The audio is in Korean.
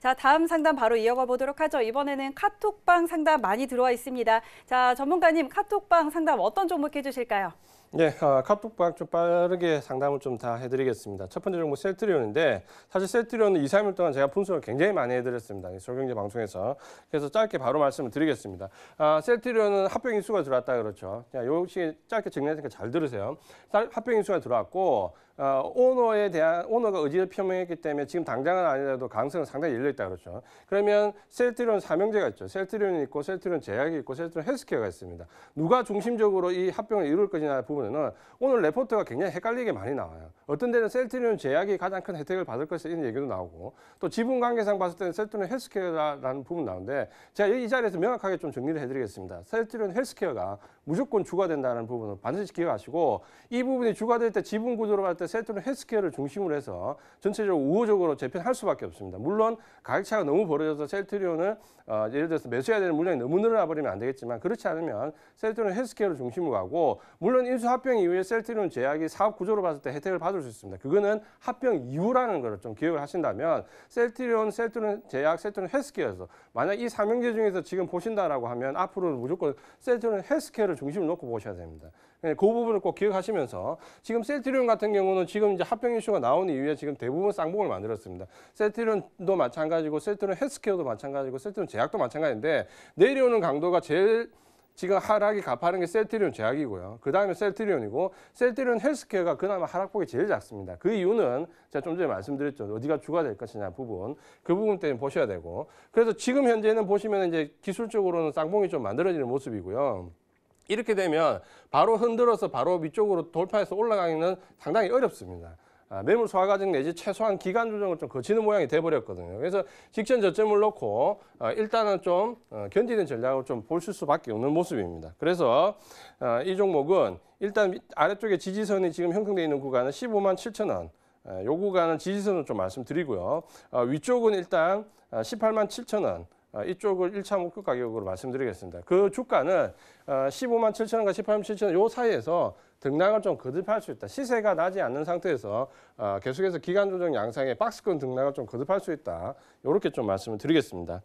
자, 다음 상담 바로 이어가 보도록 하죠. 이번에는 카톡방 상담 많이 들어와 있습니다. 자, 전문가님 카톡방 상담 어떤 종목 해주실까요? 예, 아, 카톡방 좀 빠르게 상담을 좀 다 해드리겠습니다. 첫 번째 정보 셀트리온인데 사실 셀트리온은 2, 3일 동안 제가 분석을 굉장히 많이 해드렸습니다. 소경제 방송에서. 그래서 짧게 바로 말씀을 드리겠습니다. 아, 셀트리온은 합병 인수가 들어왔다 그렇죠. 자, 요시 짧게 정리하니까 잘 들으세요. 합병 인수가 들어왔고 어, 오너에 대한 오너가 의지를 표명했기 때문에 지금 당장은 아니라도 가능성은 상당히 열려 있다 그렇죠. 그러면 셀트리온 사명제가 있죠. 셀트리온 이 있고 셀트리온 제약이 있고 셀트리온 헬스케어가 있습니다. 누가 중심적으로 이 합병을 이룰 것이냐 부분 경우에는 오늘 레포트가 굉장히 헷갈리게 많이 나와요. 어떤 데는 셀트리온 제약이 가장 큰 혜택을 받을 것이라는 얘기도 나오고 또 지분 관계상 봤을 때는 셀트리온 헬스케어라는 부분 나오는데 제가 이 자리에서 명확하게 좀 정리를 해드리겠습니다. 셀트리온 헬스케어가 무조건 추가 된다는 부분은 반드시 기억하시고 이 부분이 추가될 때 지분 구조로 갈때 셀트리온 헬스케어를 중심으로 해서 전체적으로 우호적으로 재편할 수밖에 없습니다. 물론 가격 차가 너무 벌어져서 셀트리온을 어, 예를 들어서 매수해야 되는 물량이 너무 늘어나 버리면 안 되겠지만 그렇지 않으면 셀트리온 헬스케어를 중심으로 가고 물론 인수 합병 이후에 셀트리온 제약이 사업 구조로 봤을 때 혜택을 받을 수 있습니다. 그거는 합병 이후라는 걸 좀 기억을 하신다면 셀트리온, 셀트리온 제약, 셀트리온 헬스케어에서 만약 이 삼형제 중에서 지금 보신다라고 하면 앞으로는 무조건 셀트리온 헬스케어를 중심으로 놓고 보셔야 됩니다. 예, 그 부분을 꼭 기억하시면서 지금 셀트리온 같은 경우는 지금 이제 합병 이슈가 나온 이후에 지금 대부분 쌍봉을 만들었습니다. 셀트리온도 마찬가지고 셀트리온 헬스케어도 마찬가지고 셀트리온 제약도 마찬가지인데 내려오는 강도가 제일 지금 하락이 가파른 게 셀트리온 제약이고요. 그 다음에 셀트리온이고 셀트리온 헬스케어가 그나마 하락폭이 제일 작습니다. 그 이유는 제가 좀 전에 말씀드렸죠. 어디가 주가 될 것이냐 부분 그 부분 때문에 보셔야 되고 그래서 지금 현재는 보시면 이제 기술적으로는 쌍봉이 좀 만들어지는 모습이고요. 이렇게 되면 바로 흔들어서 바로 위쪽으로 돌파해서 올라가기는 상당히 어렵습니다. 아, 매물 소화 과정 내지 최소한 기간 조정을 좀 거치는 모양이 돼버렸거든요. 그래서 직전 저점을 놓고 어, 일단은 좀 어, 견디는 전략을 좀 볼 수밖에 없는 모습입니다. 그래서 어, 이 종목은 일단 아래쪽에 지지선이 지금 형성되어 있는 구간은 15만 7천 원. 요 구간은 지지선을 좀 말씀드리고요. 위쪽은 일단 18만 7천 원. 아, 이쪽을 1차 목표 가격으로 말씀드리겠습니다. 그 주가는 15만 아, 7천원과 18만 7천원 요 사이에서 등락을 좀 거듭할 수 있다. 시세가 나지 않는 상태에서 아, 계속해서 기간 조정 양상의 박스권 등락을 좀 거듭할 수 있다. 이렇게 좀 말씀을 드리겠습니다.